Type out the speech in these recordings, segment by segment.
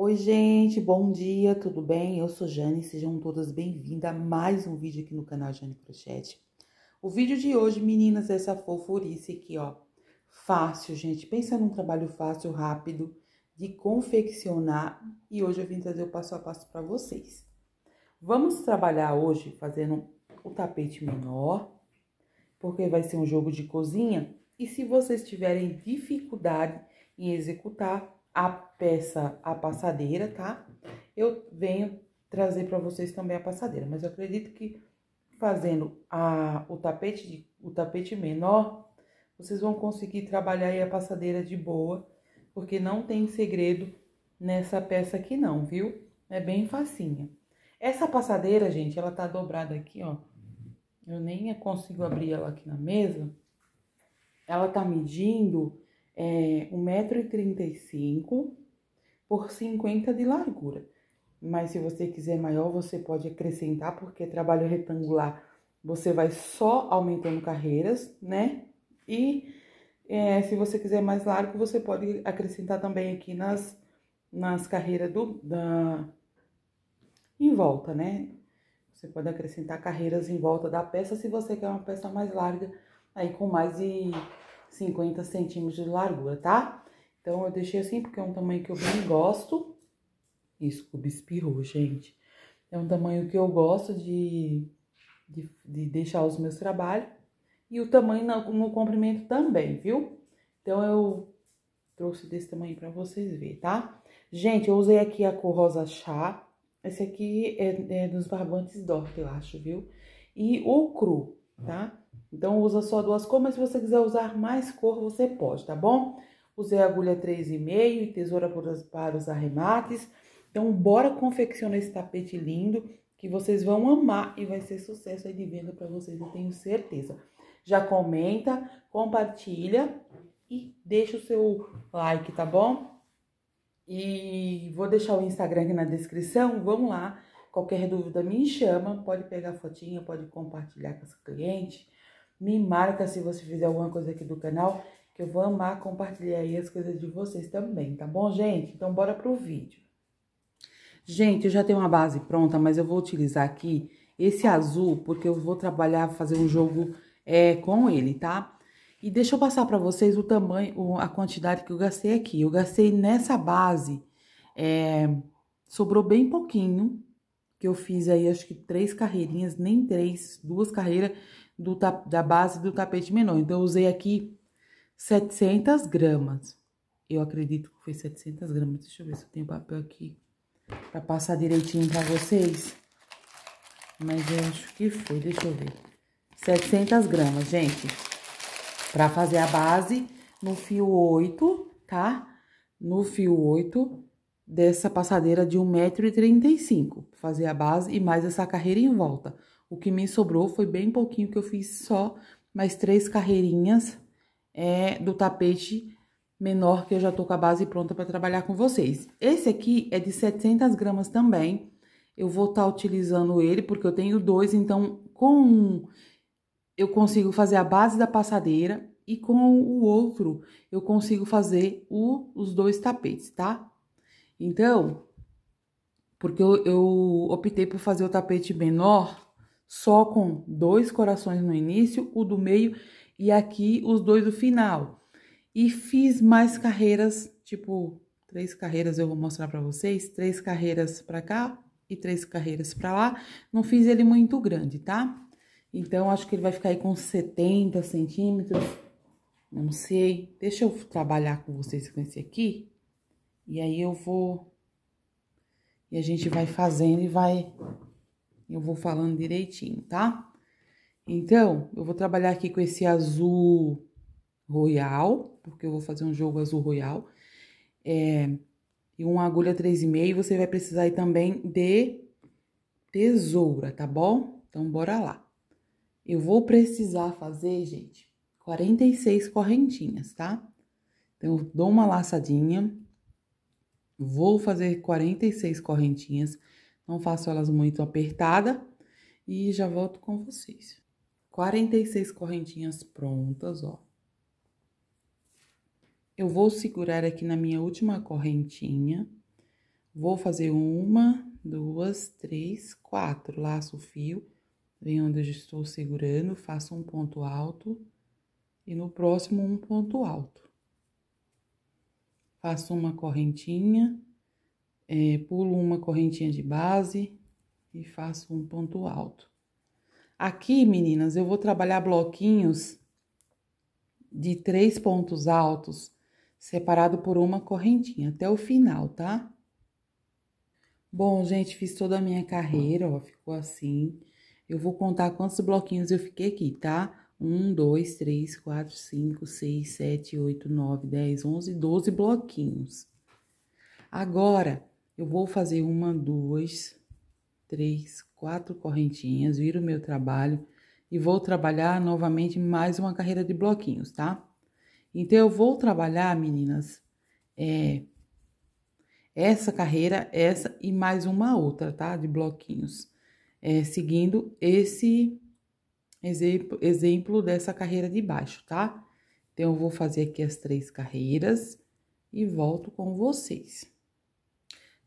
Oi, gente, bom dia, tudo bem? Eu sou Jane, sejam todas bem-vindas a mais um vídeo aqui no canal Jane Crochete. O vídeo de hoje, meninas, é essa fofurice aqui, ó. Fácil, gente, pensa num trabalho fácil, rápido, de confeccionar. E hoje eu vim trazer o passo a passo para vocês. Vamos trabalhar hoje fazendo o tapete menor, porque vai ser um jogo de cozinha. E se vocês tiverem dificuldade em executar, a peça, a passadeira, tá? Eu venho trazer para vocês também a passadeira, mas eu acredito que fazendo a, o tapete o tapete menor, vocês vão conseguir trabalhar aí a passadeira de boa, porque não tem segredo nessa peça aqui não, viu? É bem facinha. Essa passadeira, gente, ela tá dobrada aqui, ó. Eu nem consigo abrir ela aqui na mesa. Ela tá medindo é 1,35m por 50 de largura. Mas se você quiser maior, você pode acrescentar, porque trabalho retangular você vai só aumentando carreiras, né? E é, se você quiser mais largo, você pode acrescentar também aqui nas, nas carreiras do, da, em volta, né? Você pode acrescentar carreiras em volta da peça, se você quer uma peça mais larga, aí com mais de 50 centímetros de largura, tá? Então, eu deixei assim porque é um tamanho que eu bem gosto. Isso, cubo espirrou, gente. É um tamanho que eu gosto de, de, de deixar os meus trabalhos. E o tamanho no, no comprimento também, viu? Então, eu trouxe desse tamanho pra vocês verem, tá? Gente, eu usei aqui a cor rosa chá. Esse aqui é, é dos barbantes d'or, eu acho, viu? E o cru, tá? Então, usa só duas cores, mas se você quiser usar mais cor, você pode, tá bom? Usei agulha 3,5 e tesoura para os arremates. Então, bora confeccionar esse tapete lindo que vocês vão amar e vai ser sucesso aí de venda para vocês, eu tenho certeza. Já comenta, compartilha e deixa o seu like, tá bom? E vou deixar o Instagram aqui na descrição, vamos lá Qualquer dúvida, me chama, pode pegar fotinha, pode compartilhar com seu cliente. Me marca se você fizer alguma coisa aqui do canal, que eu vou amar compartilhar aí as coisas de vocês também, tá bom, gente? Então, bora pro vídeo. Gente, eu já tenho uma base pronta, mas eu vou utilizar aqui esse azul, porque eu vou trabalhar, fazer um jogo é, com ele, tá? E deixa eu passar para vocês o tamanho, a quantidade que eu gastei aqui. Eu gastei nessa base, é, sobrou bem pouquinho, que eu fiz aí, acho que três carreirinhas, nem três, duas carreiras do, da base do tapete menor. Então, eu usei aqui 700 gramas. Eu acredito que foi 700 gramas. Deixa eu ver se eu tenho papel aqui pra passar direitinho pra vocês. Mas eu acho que foi, deixa eu ver. 700 gramas, gente. Pra fazer a base no fio 8, tá? No fio 8, dessa passadeira de 1,35m, fazer a base e mais essa carreira em volta. O que me sobrou foi bem pouquinho que eu fiz só mais três carreirinhas é, do tapete menor que eu já tô com a base pronta para trabalhar com vocês. Esse aqui é de 700 gramas também. Eu vou estar tá utilizando ele porque eu tenho dois, então com um eu consigo fazer a base da passadeira e com o outro eu consigo fazer o, os dois tapetes, tá? Então, porque eu, eu optei por fazer o tapete menor, só com dois corações no início, o do meio e aqui os dois do final. E fiz mais carreiras, tipo, três carreiras eu vou mostrar para vocês, três carreiras para cá e três carreiras para lá. Não fiz ele muito grande, tá? Então, acho que ele vai ficar aí com 70 centímetros, não sei. Deixa eu trabalhar com vocês com esse aqui. E aí eu vou. E a gente vai fazendo e vai. Eu vou falando direitinho, tá? Então, eu vou trabalhar aqui com esse azul royal, porque eu vou fazer um jogo azul royal. É, e uma agulha 3,5. Você vai precisar aí também de tesoura, tá bom? Então, bora lá. Eu vou precisar fazer, gente, 46 correntinhas, tá? Então, eu dou uma laçadinha Vou fazer 46 correntinhas, não faço elas muito apertada e já volto com vocês. 46 correntinhas prontas, ó. Eu vou segurar aqui na minha última correntinha, vou fazer uma, duas, três, quatro, laço o fio, vem onde eu estou segurando, faço um ponto alto e no próximo um ponto alto faço uma correntinha, é, pulo uma correntinha de base e faço um ponto alto. Aqui, meninas, eu vou trabalhar bloquinhos de três pontos altos, separado por uma correntinha, até o final, tá? Bom, gente, fiz toda a minha carreira, ó, ficou assim. Eu vou contar quantos bloquinhos eu fiquei aqui, tá? Um, dois, três, quatro, cinco, seis, sete, oito, nove, dez, onze, doze bloquinhos. Agora, eu vou fazer uma, duas, três, quatro correntinhas, viro o meu trabalho e vou trabalhar novamente mais uma carreira de bloquinhos, tá? Então, eu vou trabalhar, meninas, é, essa carreira, essa e mais uma outra, tá? De bloquinhos, é, seguindo esse exemplo, exemplo dessa carreira de baixo, tá? Então, eu vou fazer aqui as três carreiras e volto com vocês.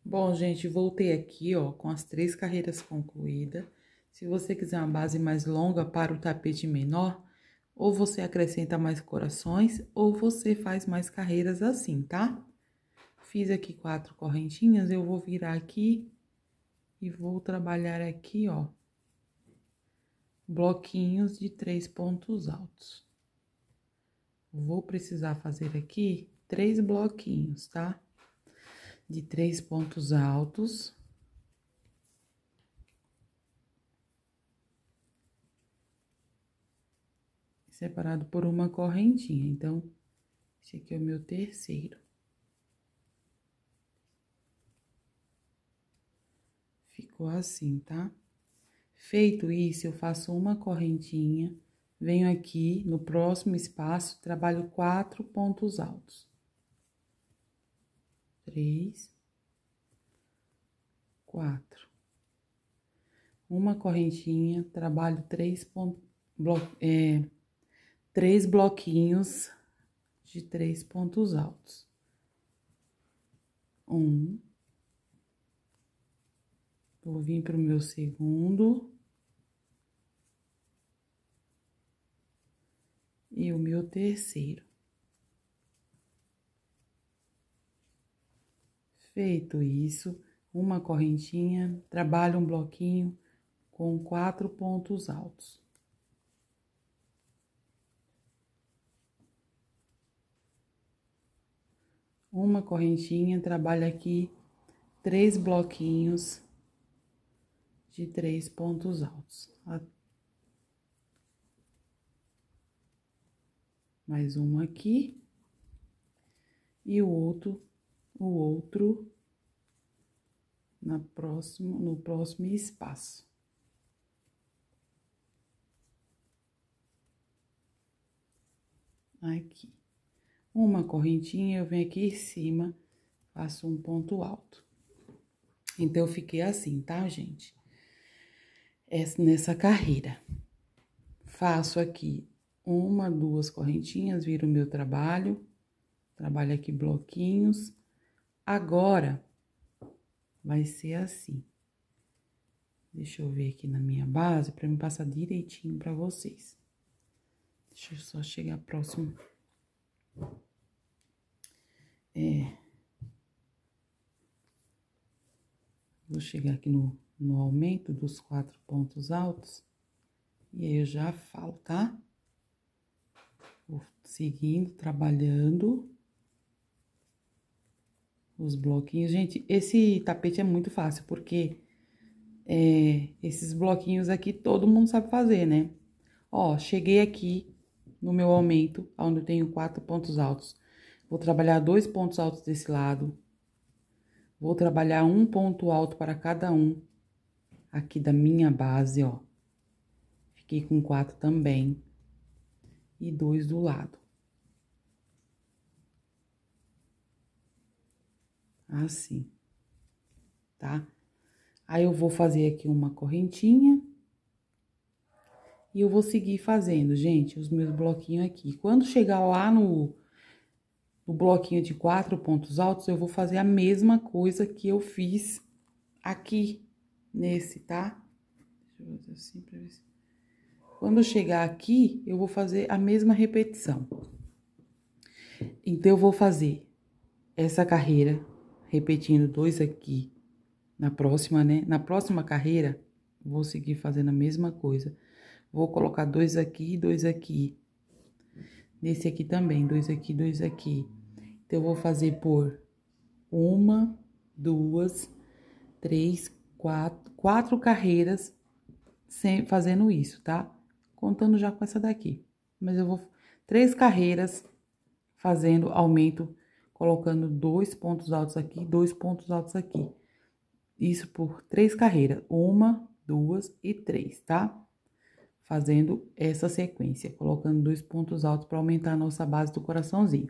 Bom, gente, voltei aqui, ó, com as três carreiras concluídas. Se você quiser uma base mais longa para o tapete menor, ou você acrescenta mais corações, ou você faz mais carreiras assim, tá? Fiz aqui quatro correntinhas, eu vou virar aqui e vou trabalhar aqui, ó, bloquinhos de três pontos altos. Vou precisar fazer aqui três bloquinhos, tá? De três pontos altos. Separado por uma correntinha. Então, esse aqui é o meu terceiro. Ficou assim, tá? Feito isso, eu faço uma correntinha, venho aqui no próximo espaço, trabalho quatro pontos altos. Três, quatro. Uma correntinha, trabalho três, ponto, blo, é, três bloquinhos de três pontos altos. Um. Vou vir para o meu segundo. E o meu terceiro. Feito isso, uma correntinha, trabalho um bloquinho com quatro pontos altos. Uma correntinha, trabalho aqui três bloquinhos de três pontos altos. Mais um aqui. E o outro, o outro na próximo, no próximo espaço. Aqui. Uma correntinha, eu venho aqui em cima, faço um ponto alto. Então, eu fiquei assim, tá, gente? nessa carreira. Faço aqui uma, duas correntinhas, viro o meu trabalho, trabalho aqui bloquinhos. Agora, vai ser assim. Deixa eu ver aqui na minha base para me passar direitinho para vocês. Deixa eu só chegar próximo. É. Vou chegar aqui no no aumento dos quatro pontos altos. E aí eu já falo, tá? Vou seguindo, trabalhando os bloquinhos. Gente, esse tapete é muito fácil, porque é, esses bloquinhos aqui todo mundo sabe fazer, né? Ó, cheguei aqui no meu aumento, onde eu tenho quatro pontos altos. Vou trabalhar dois pontos altos desse lado. Vou trabalhar um ponto alto para cada um aqui da minha base, ó. Fiquei com quatro também. E dois do lado. Assim. Tá? Aí, eu vou fazer aqui uma correntinha. E eu vou seguir fazendo, gente, os meus bloquinhos aqui. Quando chegar lá no, no bloquinho de quatro pontos altos, eu vou fazer a mesma coisa que eu fiz aqui, nesse, tá? Deixa eu fazer assim pra ver se... Quando eu chegar aqui, eu vou fazer a mesma repetição. Então, eu vou fazer essa carreira, repetindo dois aqui, na próxima, né? Na próxima carreira, vou seguir fazendo a mesma coisa. Vou colocar dois aqui e dois aqui. Nesse aqui também, dois aqui, dois aqui. Então, eu vou fazer por uma, duas, três, quatro, quatro carreiras sem, fazendo isso, tá? Contando já com essa daqui. Mas eu vou três carreiras fazendo aumento, colocando dois pontos altos aqui, dois pontos altos aqui. Isso por três carreiras, uma, duas e três, tá? Fazendo essa sequência, colocando dois pontos altos para aumentar a nossa base do coraçãozinho.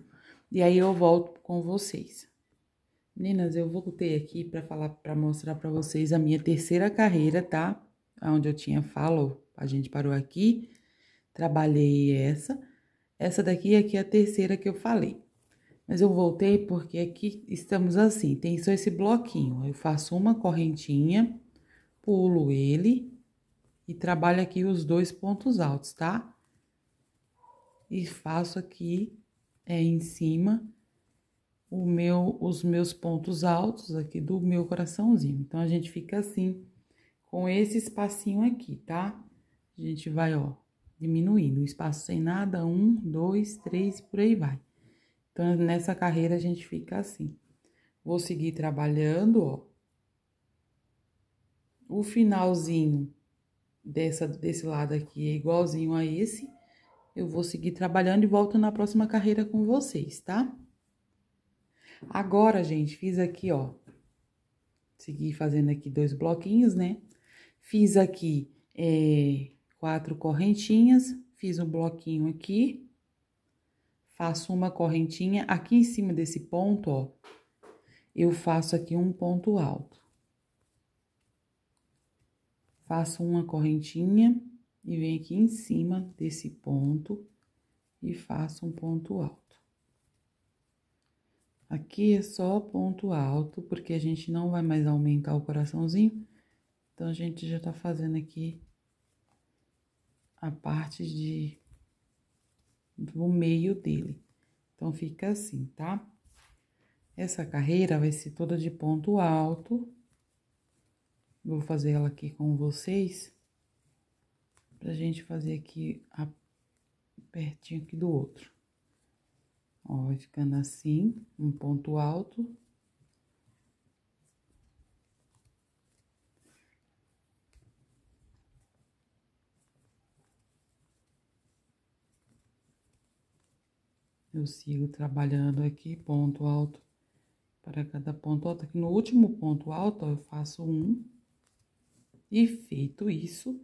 E aí eu volto com vocês. Meninas, eu voltei aqui para falar, para mostrar para vocês a minha terceira carreira, tá? Onde eu tinha falo, a gente parou aqui, trabalhei essa. Essa daqui aqui é, é a terceira que eu falei. Mas eu voltei porque aqui estamos assim, tem só esse bloquinho. Eu faço uma correntinha, pulo ele e trabalho aqui os dois pontos altos, tá? E faço aqui é, em cima o meu, os meus pontos altos aqui do meu coraçãozinho. Então, a gente fica assim, com esse espacinho aqui, tá? A gente vai, ó, diminuindo o espaço sem nada, um, dois, três, por aí vai. Então, nessa carreira, a gente fica assim. Vou seguir trabalhando, ó. O finalzinho dessa, desse lado aqui é igualzinho a esse. Eu vou seguir trabalhando e volto na próxima carreira com vocês, tá? Agora, gente, fiz aqui, ó. Segui fazendo aqui dois bloquinhos, né? Fiz aqui é, quatro correntinhas, fiz um bloquinho aqui. Faço uma correntinha aqui em cima desse ponto, ó. Eu faço aqui um ponto alto. Faço uma correntinha e venho aqui em cima desse ponto e faço um ponto alto. Aqui é só ponto alto, porque a gente não vai mais aumentar o coraçãozinho. Então, a gente já tá fazendo aqui a parte de... do meio dele. Então, fica assim, tá? Essa carreira vai ser toda de ponto alto. Vou fazer ela aqui com vocês. Pra gente fazer aqui a... pertinho aqui do outro. Ó, vai ficando assim, um ponto alto. Eu sigo trabalhando aqui, ponto alto para cada ponto alto. Aqui no último ponto alto, ó, eu faço um. E feito isso,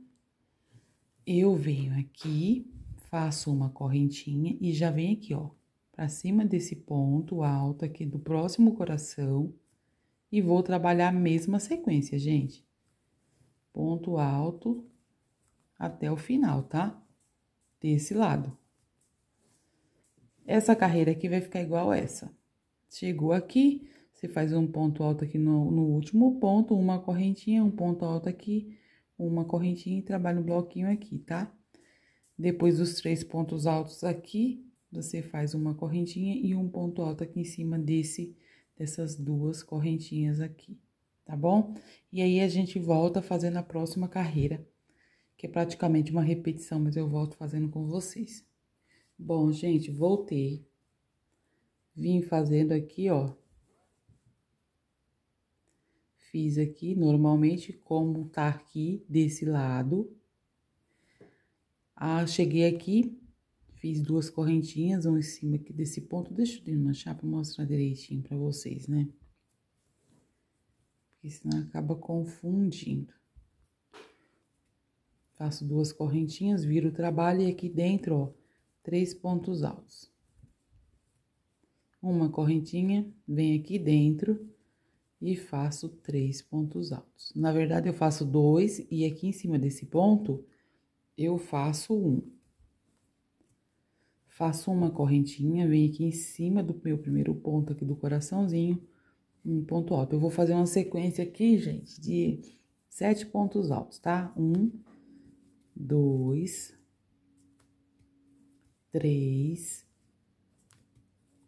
eu venho aqui, faço uma correntinha e já venho aqui, ó, para cima desse ponto alto aqui do próximo coração e vou trabalhar a mesma sequência, gente. Ponto alto até o final, tá? Desse lado. Essa carreira aqui vai ficar igual essa. Chegou aqui, você faz um ponto alto aqui no, no último ponto, uma correntinha, um ponto alto aqui, uma correntinha e trabalha um bloquinho aqui, tá? Depois dos três pontos altos aqui, você faz uma correntinha e um ponto alto aqui em cima desse, dessas duas correntinhas aqui, tá bom? E aí, a gente volta fazendo a próxima carreira, que é praticamente uma repetição, mas eu volto fazendo com vocês. Bom, gente, voltei. Vim fazendo aqui, ó. Fiz aqui, normalmente, como tá aqui desse lado. Ah, cheguei aqui, fiz duas correntinhas, um em cima aqui desse ponto. Deixa eu manchar para mostrar direitinho para vocês, né? Porque senão acaba confundindo. Faço duas correntinhas, viro o trabalho e aqui dentro, ó, três pontos altos. Uma correntinha, vem aqui dentro e faço três pontos altos. Na verdade, eu faço dois e aqui em cima desse ponto eu faço um. Faço uma correntinha, venho aqui em cima do meu primeiro ponto aqui do coraçãozinho, um ponto alto. Eu vou fazer uma sequência aqui, gente, de sete pontos altos, tá? Um, dois, três,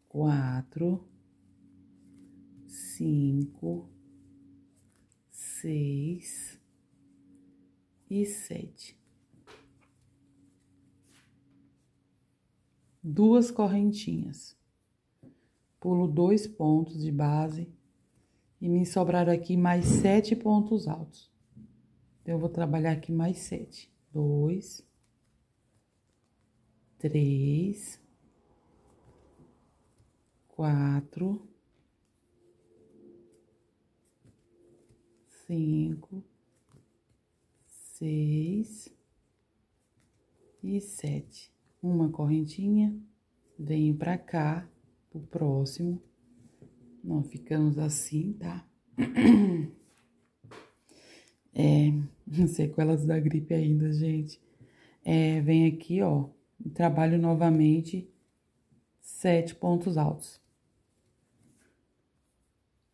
quatro, cinco, seis e sete. duas correntinhas. Pulo dois pontos de base e me sobraram aqui mais sete pontos altos. Então, eu vou trabalhar aqui mais sete. Dois, três, quatro, cinco, seis e sete uma correntinha, venho pra cá, pro próximo. Nós ficamos assim, tá? É, sequelas da gripe ainda, gente. É, vem aqui, ó, e trabalho novamente sete pontos altos.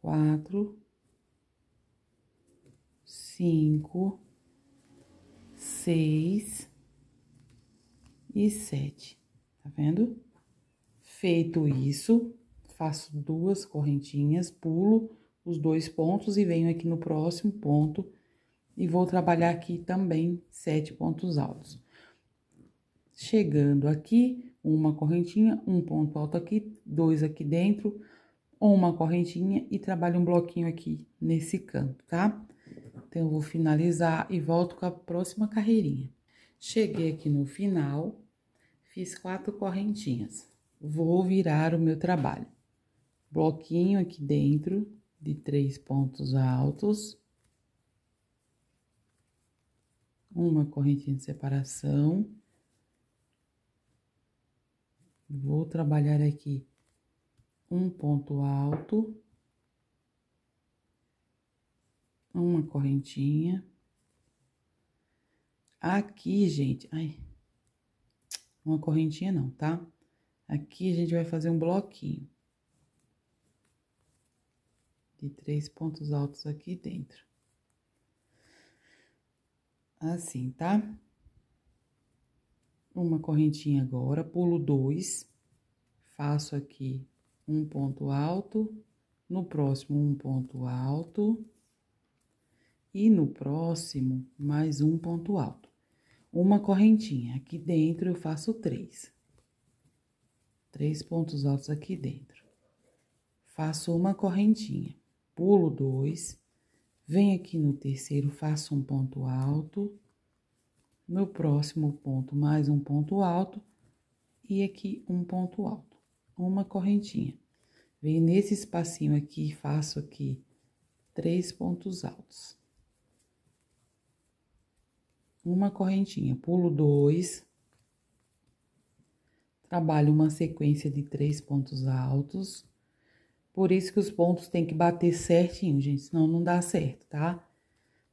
Quatro, cinco, seis e sete, tá vendo? Feito isso, faço duas correntinhas, pulo os dois pontos e venho aqui no próximo ponto e vou trabalhar aqui também sete pontos altos. Chegando aqui, uma correntinha, um ponto alto aqui, dois aqui dentro, uma correntinha e trabalho um bloquinho aqui nesse canto, tá? Então, eu vou finalizar e volto com a próxima carreirinha. Cheguei aqui no final, Fiz quatro correntinhas. Vou virar o meu trabalho. Bloquinho aqui dentro de três pontos altos. Uma correntinha de separação. Vou trabalhar aqui um ponto alto. Uma correntinha. Aqui, gente, ai, uma correntinha não, tá? Aqui a gente vai fazer um bloquinho. De três pontos altos aqui dentro. Assim, tá? Uma correntinha agora, pulo dois, faço aqui um ponto alto, no próximo um ponto alto, e no próximo mais um ponto alto uma correntinha. Aqui dentro eu faço três. Três pontos altos aqui dentro. Faço uma correntinha. Pulo dois. Venho aqui no terceiro, faço um ponto alto. No próximo ponto, mais um ponto alto. E aqui um ponto alto. Uma correntinha. Venho nesse espacinho aqui, faço aqui três pontos altos uma correntinha, pulo dois, trabalho uma sequência de três pontos altos. Por isso que os pontos tem que bater certinho, gente, senão não dá certo, tá?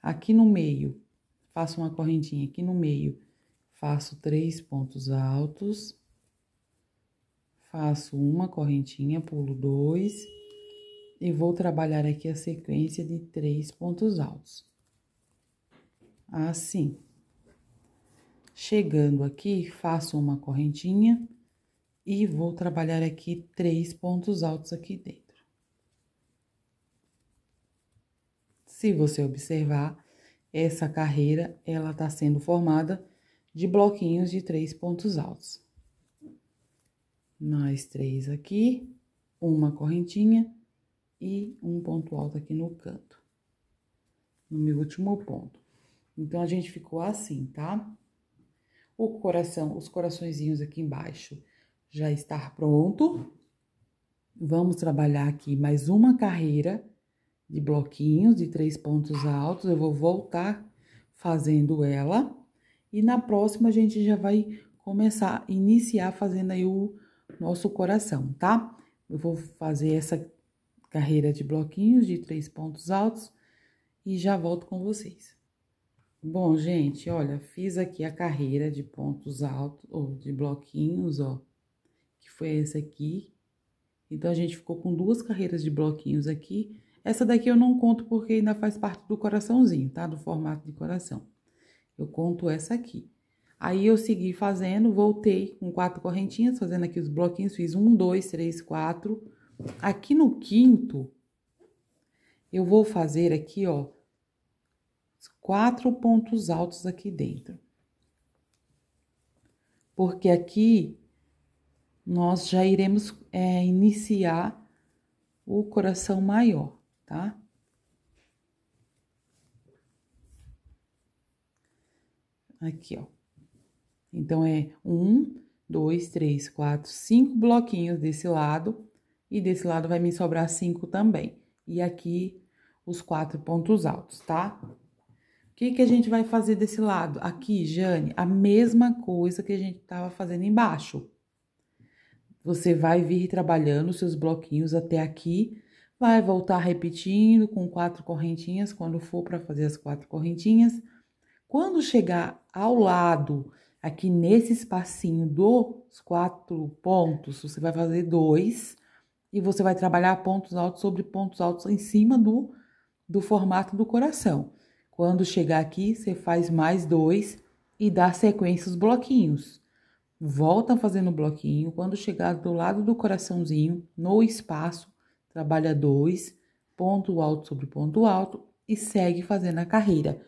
Aqui no meio, faço uma correntinha aqui no meio, faço três pontos altos, faço uma correntinha, pulo dois, e vou trabalhar aqui a sequência de três pontos altos. Assim. Chegando aqui, faço uma correntinha e vou trabalhar aqui três pontos altos aqui dentro. Se você observar, essa carreira, ela tá sendo formada de bloquinhos de três pontos altos. Mais três aqui, uma correntinha e um ponto alto aqui no canto. No meu último ponto. Então, a gente ficou assim, tá? o coração, os coraçõezinhos aqui embaixo já está pronto. Vamos trabalhar aqui mais uma carreira de bloquinhos de três pontos altos. Eu vou voltar fazendo ela. E na próxima, a gente já vai começar, iniciar fazendo aí o nosso coração, tá? Eu vou fazer essa carreira de bloquinhos de três pontos altos e já volto com vocês. Bom, gente, olha, fiz aqui a carreira de pontos altos, ou de bloquinhos, ó, que foi esse aqui. Então, a gente ficou com duas carreiras de bloquinhos aqui. Essa daqui eu não conto porque ainda faz parte do coraçãozinho, tá? Do formato de coração. Eu conto essa aqui. Aí, eu segui fazendo, voltei com quatro correntinhas, fazendo aqui os bloquinhos. Fiz um, dois, três, quatro. Aqui no quinto, eu vou fazer aqui, ó, quatro pontos altos aqui dentro. Porque aqui nós já iremos é, iniciar o coração maior, tá? Aqui, ó. Então, é um, dois, três, quatro, cinco bloquinhos desse lado. E desse lado vai me sobrar cinco também. E aqui, os quatro pontos altos, tá? O que, que a gente vai fazer desse lado? Aqui, Jane, a mesma coisa que a gente estava fazendo embaixo. Você vai vir trabalhando seus bloquinhos até aqui, vai voltar repetindo com quatro correntinhas, quando for para fazer as quatro correntinhas. Quando chegar ao lado, aqui nesse espacinho dos quatro pontos, você vai fazer dois e você vai trabalhar pontos altos sobre pontos altos em cima do, do formato do coração. Quando chegar aqui, você faz mais dois e dá sequência os bloquinhos. Volta fazendo bloquinho. Quando chegar do lado do coraçãozinho, no espaço, trabalha dois, ponto alto sobre ponto alto e segue fazendo a carreira.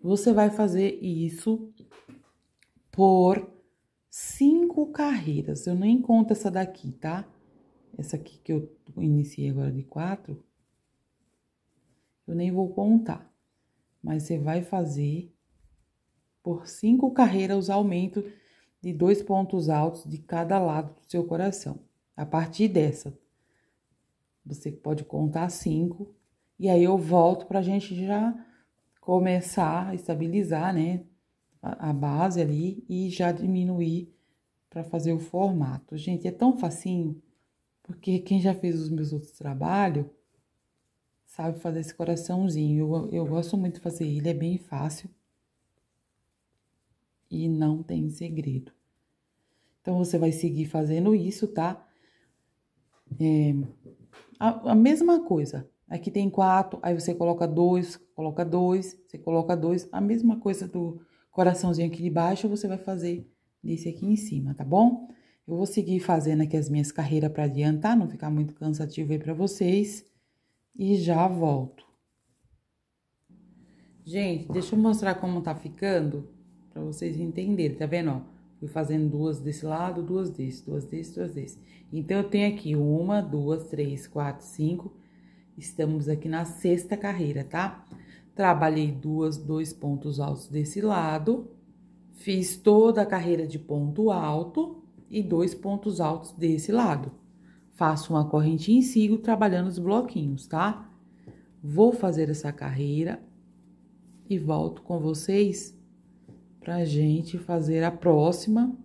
Você vai fazer isso por cinco carreiras. Eu nem conto essa daqui, tá? Essa aqui que eu iniciei agora de quatro, eu nem vou contar mas você vai fazer por cinco carreiras aumento de dois pontos altos de cada lado do seu coração. A partir dessa, você pode contar cinco, e aí eu volto para a gente já começar a estabilizar, né? A, a base ali e já diminuir para fazer o formato. Gente, é tão facinho, porque quem já fez os meus outros trabalhos sabe fazer esse coraçãozinho. Eu, eu gosto muito de fazer ele, é bem fácil. E não tem segredo. Então, você vai seguir fazendo isso, tá? É, a, a mesma coisa. Aqui tem quatro, aí você coloca dois, coloca dois, você coloca dois. A mesma coisa do coraçãozinho aqui de baixo, você vai fazer nesse aqui em cima, tá bom? Eu vou seguir fazendo aqui as minhas carreiras para adiantar, não ficar muito cansativo aí para vocês e já volto. Gente, deixa eu mostrar como tá ficando para vocês entenderem, tá vendo, ó? Fui fazendo duas desse lado, duas desse, duas desse, duas desse. Então, eu tenho aqui uma, duas, três, quatro, cinco. Estamos aqui na sexta carreira, tá? Trabalhei duas, dois pontos altos desse lado. Fiz toda a carreira de ponto alto e dois pontos altos desse lado faço uma correntinha e sigo trabalhando os bloquinhos, tá? Vou fazer essa carreira e volto com vocês pra gente fazer a próxima.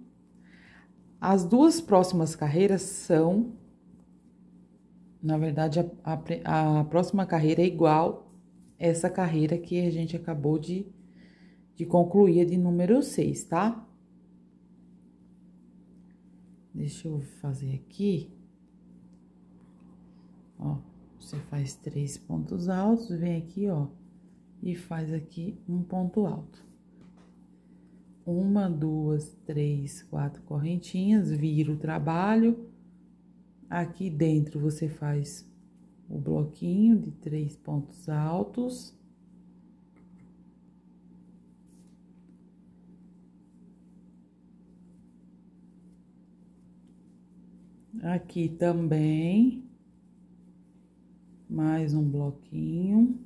As duas próximas carreiras são, na verdade, a, a, a próxima carreira é igual essa carreira que a gente acabou de, de concluir, de número 6, tá? Deixa eu fazer aqui. Ó, você faz três pontos altos, vem aqui, ó, e faz aqui um ponto alto. Uma, duas, três, quatro correntinhas, vira o trabalho. Aqui dentro você faz o bloquinho de três pontos altos. Aqui também mais um bloquinho.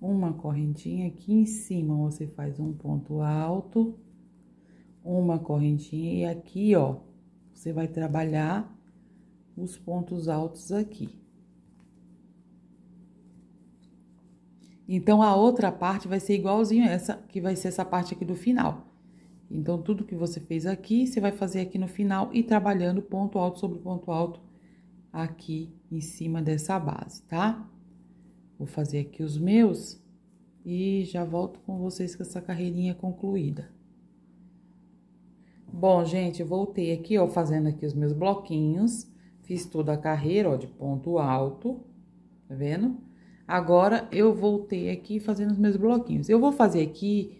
Uma correntinha aqui em cima, você faz um ponto alto, uma correntinha e aqui, ó, você vai trabalhar os pontos altos aqui. Então, a outra parte vai ser igualzinho essa, que vai ser essa parte aqui do final. Então, tudo que você fez aqui, você vai fazer aqui no final e trabalhando ponto alto sobre ponto alto aqui em cima dessa base, tá? Vou fazer aqui os meus e já volto com vocês com essa carreirinha concluída. Bom, gente, voltei aqui, ó, fazendo aqui os meus bloquinhos. Fiz toda a carreira, ó, de ponto alto, tá vendo? Agora, eu voltei aqui fazendo os meus bloquinhos. Eu vou fazer aqui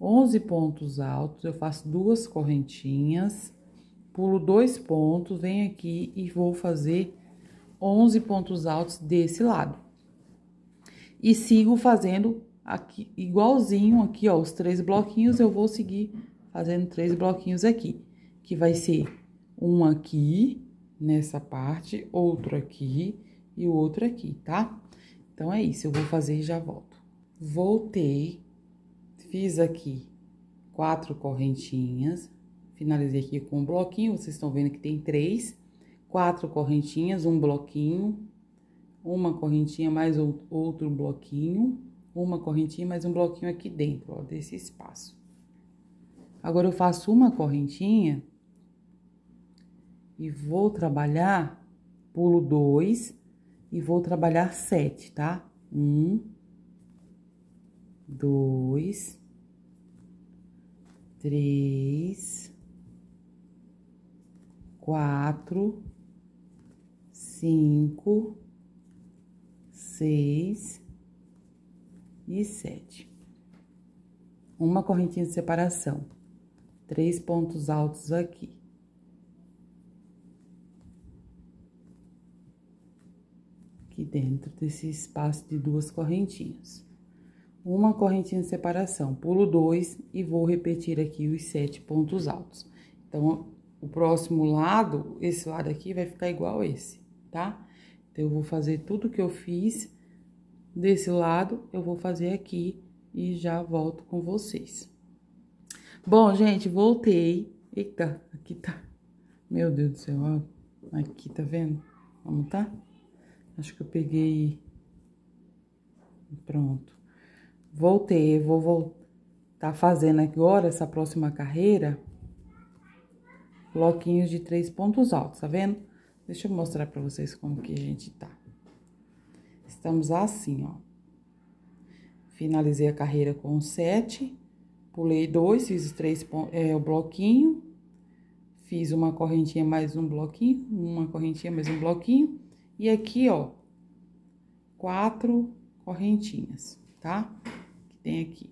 11 pontos altos, eu faço duas correntinhas, pulo dois pontos, venho aqui e vou fazer 11 pontos altos desse lado. E sigo fazendo aqui igualzinho aqui, ó, os três bloquinhos, eu vou seguir fazendo três bloquinhos aqui, que vai ser um aqui nessa parte, outro aqui e o outro aqui, tá? Então é isso, eu vou fazer e já volto. Voltei, fiz aqui quatro correntinhas, finalizei aqui com um bloquinho, vocês estão vendo que tem três, quatro correntinhas, um bloquinho, uma correntinha mais outro bloquinho, uma correntinha mais um bloquinho aqui dentro, ó, desse espaço. Agora, eu faço uma correntinha e vou trabalhar, pulo dois e vou trabalhar sete, tá? Um, dois, três, quatro, cinco, seis e sete. Uma correntinha de separação, três pontos altos aqui. Aqui dentro desse espaço de duas correntinhas uma correntinha de separação, pulo dois e vou repetir aqui os sete pontos altos. Então, o próximo lado, esse lado aqui, vai ficar igual esse, tá? Então, eu vou fazer tudo que eu fiz desse lado, eu vou fazer aqui e já volto com vocês. Bom, gente, voltei. Eita, aqui tá. Meu Deus do céu, ó. Aqui, tá vendo? Vamos, tá? Acho que eu peguei... Pronto voltei, vou voltar fazendo agora essa próxima carreira, bloquinhos de três pontos altos, tá vendo? Deixa eu mostrar pra vocês como que a gente tá. Estamos assim, ó. Finalizei a carreira com sete, pulei dois, fiz três, é, o bloquinho, fiz uma correntinha mais um bloquinho, uma correntinha mais um bloquinho, e aqui, ó, quatro correntinhas, tá? tem aqui.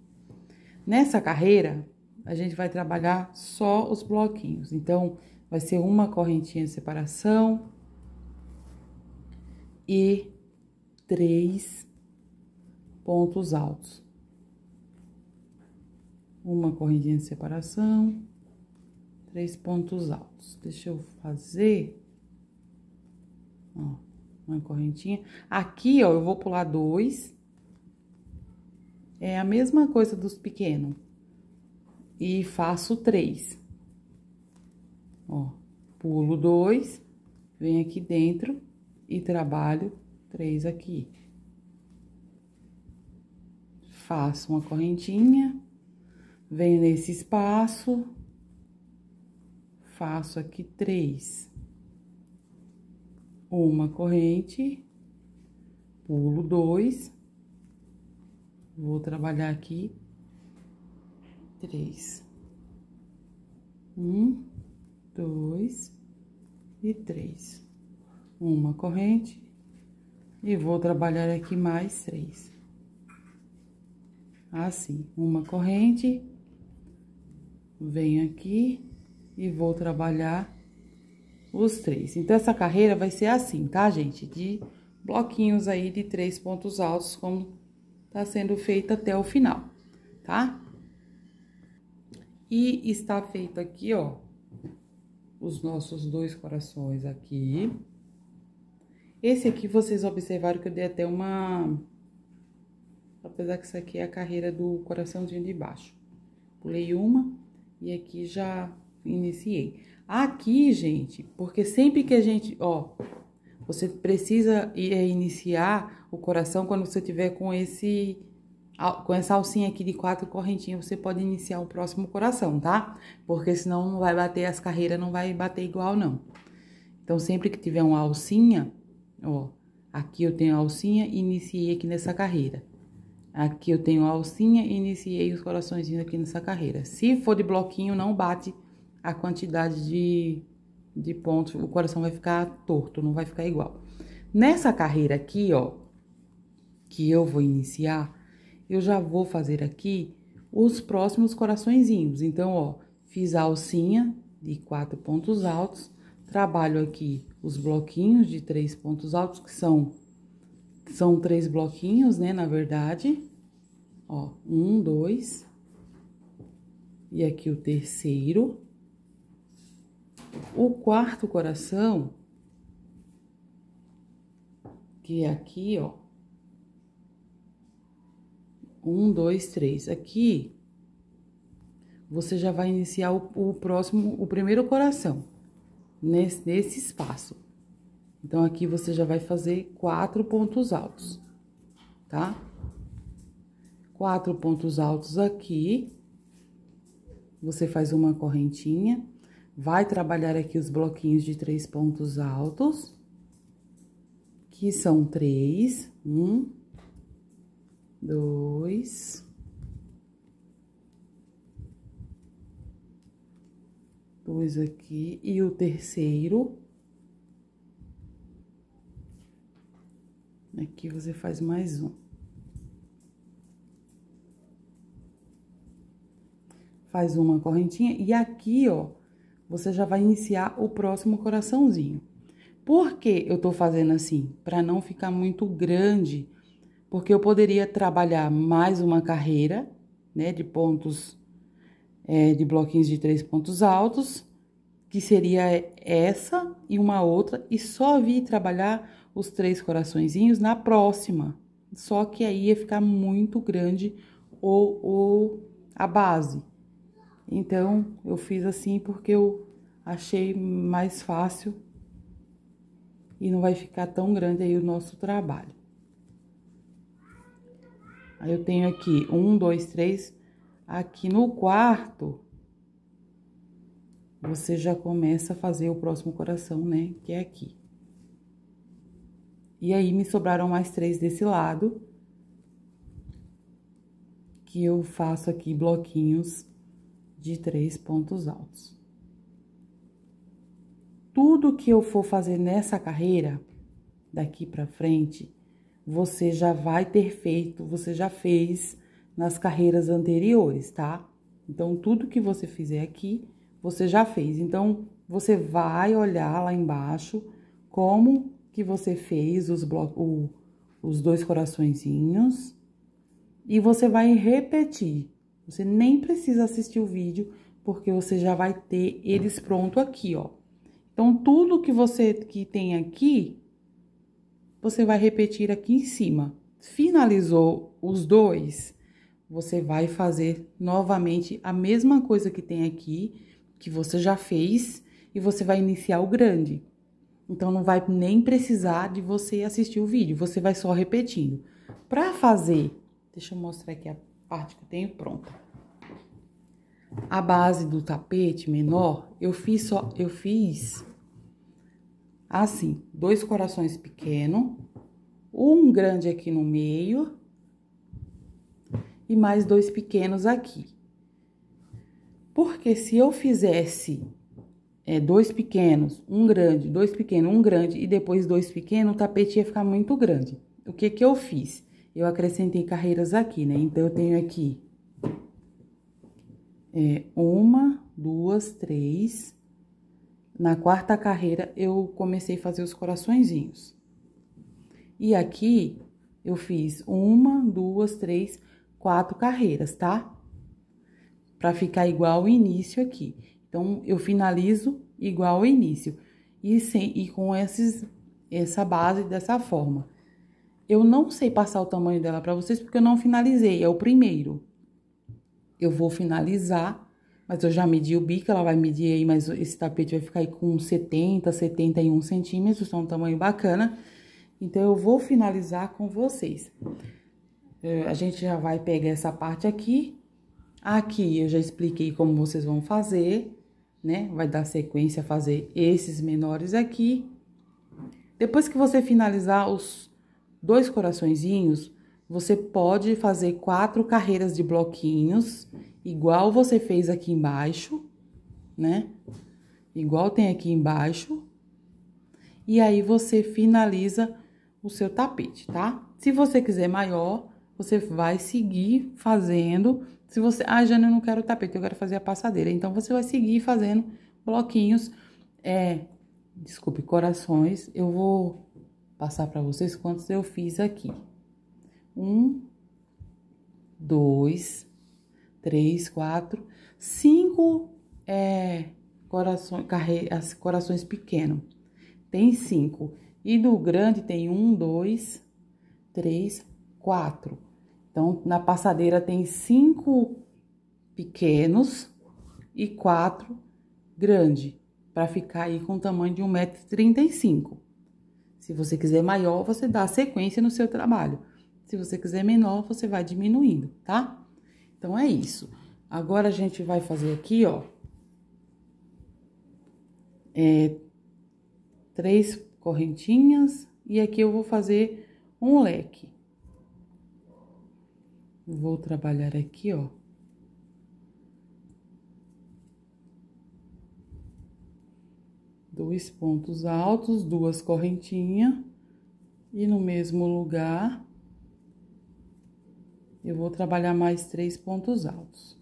Nessa carreira, a gente vai trabalhar só os bloquinhos. Então, vai ser uma correntinha de separação e três pontos altos. Uma correntinha de separação, três pontos altos. Deixa eu fazer, ó, uma correntinha. Aqui, ó, eu vou pular dois é a mesma coisa dos pequenos. E faço três. Ó, pulo dois, venho aqui dentro e trabalho três aqui. Faço uma correntinha, venho nesse espaço, faço aqui três. Uma corrente, pulo dois, Vou trabalhar aqui três. Um, dois e três. Uma corrente. E vou trabalhar aqui mais três. Assim, uma corrente. Venho aqui e vou trabalhar os três. Então, essa carreira vai ser assim, tá, gente? De bloquinhos aí de três pontos altos, como está sendo feita até o final, tá? E está feito aqui, ó, os nossos dois corações aqui. Esse aqui, vocês observaram que eu dei até uma... Apesar que isso aqui é a carreira do coraçãozinho de baixo. Pulei uma e aqui já iniciei. Aqui, gente, porque sempre que a gente, ó, você precisa é, iniciar o coração, quando você tiver com esse com essa alcinha aqui de quatro correntinhas, você pode iniciar o próximo coração, tá? Porque senão não vai bater as carreiras, não vai bater igual não. Então sempre que tiver uma alcinha, ó, aqui eu tenho a alcinha iniciei aqui nessa carreira. Aqui eu tenho a alcinha iniciei os coraçõezinhos aqui nessa carreira. Se for de bloquinho, não bate a quantidade de, de pontos, o coração vai ficar torto, não vai ficar igual. Nessa carreira aqui, ó, que eu vou iniciar, eu já vou fazer aqui os próximos coraçõezinhos. Então, ó, fiz a alcinha de quatro pontos altos, trabalho aqui os bloquinhos de três pontos altos, que são, são três bloquinhos, né, na verdade. Ó, um, dois, e aqui o terceiro. O quarto coração, que é aqui, ó, um, dois, três. Aqui, você já vai iniciar o, o próximo, o primeiro coração, nesse, nesse espaço. Então, aqui você já vai fazer quatro pontos altos, tá? Quatro pontos altos aqui. Você faz uma correntinha. Vai trabalhar aqui os bloquinhos de três pontos altos, que são três. Um, dois, dois aqui, e o terceiro. Aqui você faz mais um. Faz uma correntinha, e aqui, ó, você já vai iniciar o próximo coraçãozinho. Por que eu tô fazendo assim? Para não ficar muito grande porque eu poderia trabalhar mais uma carreira, né, de pontos, é, de bloquinhos de três pontos altos, que seria essa e uma outra, e só vir trabalhar os três coraçõezinhos na próxima. Só que aí ia ficar muito grande ou a base. Então, eu fiz assim porque eu achei mais fácil e não vai ficar tão grande aí o nosso trabalho. Aí eu tenho aqui um, dois, três. Aqui no quarto, você já começa a fazer o próximo coração, né? Que é aqui. E aí, me sobraram mais três desse lado. Que eu faço aqui bloquinhos de três pontos altos. Tudo que eu for fazer nessa carreira, daqui pra frente, você já vai ter feito, você já fez nas carreiras anteriores, tá? Então, tudo que você fizer aqui, você já fez. Então, você vai olhar lá embaixo como que você fez os, o, os dois coraçõezinhos e você vai repetir. Você nem precisa assistir o vídeo, porque você já vai ter eles pronto aqui, ó. Então, tudo que você que tem aqui, você vai repetir aqui em cima. Finalizou os dois, você vai fazer novamente a mesma coisa que tem aqui, que você já fez, e você vai iniciar o grande. Então, não vai nem precisar de você assistir o vídeo, você vai só repetindo. Para fazer, deixa eu mostrar aqui a parte que eu tenho pronta. A base do tapete menor, eu fiz só, eu fiz assim, dois corações pequenos, um grande aqui no meio e mais dois pequenos aqui. Porque se eu fizesse é, dois pequenos, um grande, dois pequenos, um grande e depois dois pequenos, o tapete ia ficar muito grande. O que que eu fiz? Eu acrescentei carreiras aqui, né? Então, eu tenho aqui é, uma, duas, três, na quarta carreira eu comecei a fazer os coraçõezinhos. E aqui eu fiz uma, duas, três, quatro carreiras, tá? Para ficar igual o início aqui. Então eu finalizo igual o início e sem e com esses essa base dessa forma. Eu não sei passar o tamanho dela para vocês porque eu não finalizei, é o primeiro. Eu vou finalizar mas eu já medi o bico, ela vai medir aí, mas esse tapete vai ficar aí com 70, 71 centímetros, então é um tamanho bacana. Então, eu vou finalizar com vocês. É, a gente já vai pegar essa parte aqui. Aqui eu já expliquei como vocês vão fazer, né? Vai dar sequência a fazer esses menores aqui. Depois que você finalizar os dois coraçõezinhos, você pode fazer quatro carreiras de bloquinhos igual você fez aqui embaixo, né? Igual tem aqui embaixo. E aí, você finaliza o seu tapete, tá? Se você quiser maior, você vai seguir fazendo. Se você, ah, Jana, eu não quero o tapete, eu quero fazer a passadeira. Então, você vai seguir fazendo bloquinhos, é, desculpe, corações. Eu vou passar para vocês quantos eu fiz aqui. Um, dois, três, quatro, cinco é, corações, carre, as, corações pequenos. Tem cinco. E do grande tem um, dois, três, quatro. Então, na passadeira tem cinco pequenos e quatro grande, para ficar aí com o tamanho de 1,35m. Se você quiser maior, você dá sequência no seu trabalho. Se você quiser menor, você vai diminuindo, tá? Então, é isso. Agora, a gente vai fazer aqui, ó. É, três correntinhas. E aqui eu vou fazer um leque. Vou trabalhar aqui, ó. Dois pontos altos, duas correntinhas. E no mesmo lugar, eu vou trabalhar mais três pontos altos.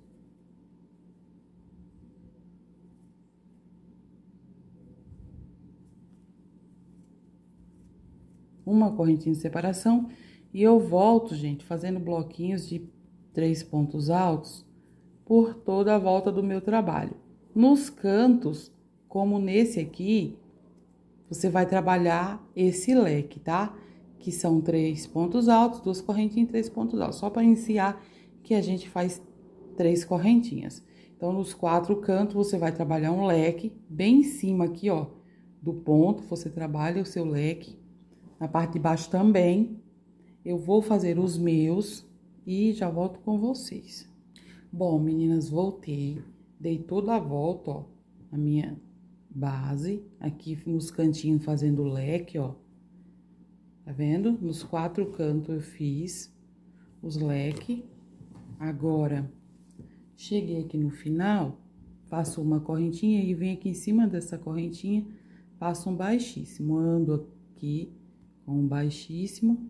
Uma correntinha de separação e eu volto, gente, fazendo bloquinhos de três pontos altos por toda a volta do meu trabalho. Nos cantos, como nesse aqui, você vai trabalhar esse leque, tá? Tá? que são três pontos altos, duas correntinhas e três pontos altos. Só para iniciar que a gente faz três correntinhas. Então, nos quatro cantos, você vai trabalhar um leque, bem em cima aqui, ó, do ponto, você trabalha o seu leque. Na parte de baixo também, eu vou fazer os meus e já volto com vocês. Bom, meninas, voltei, dei toda a volta, ó, a minha base, aqui nos cantinhos fazendo leque, ó. Tá vendo? Nos quatro cantos eu fiz os leques. Agora, cheguei aqui no final, faço uma correntinha e venho aqui em cima dessa correntinha, faço um baixíssimo. Ando aqui com um baixíssimo.